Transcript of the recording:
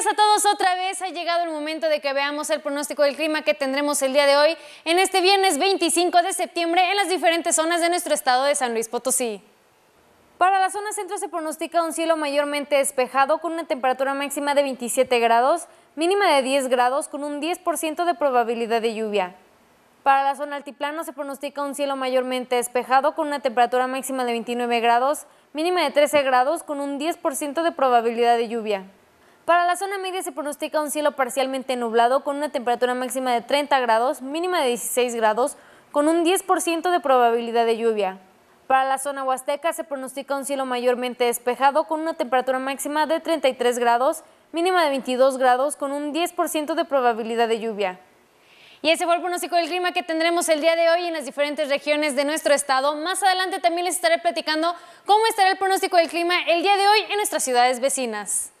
Hola a todos otra vez. Ha llegado el momento de que veamos el pronóstico del clima que tendremos el día de hoy, en este viernes 25 de septiembre, en las diferentes zonas de nuestro estado de San Luis Potosí. Para la zona centro se pronostica un cielo mayormente despejado con una temperatura máxima de 27 grados, mínima de 10 grados con un 10% de probabilidad de lluvia. Para la zona altiplano se pronostica un cielo mayormente despejado con una temperatura máxima de 29 grados, mínima de 13 grados con un 10% de probabilidad de lluvia. Para la zona media se pronostica un cielo parcialmente nublado con una temperatura máxima de 30 grados, mínima de 16 grados, con un 10% de probabilidad de lluvia. Para la zona huasteca se pronostica un cielo mayormente despejado con una temperatura máxima de 33 grados, mínima de 22 grados, con un 10% de probabilidad de lluvia. Y ese fue el pronóstico del clima que tendremos el día de hoy en las diferentes regiones de nuestro estado. Más adelante también les estaré platicando cómo estará el pronóstico del clima el día de hoy en nuestras ciudades vecinas.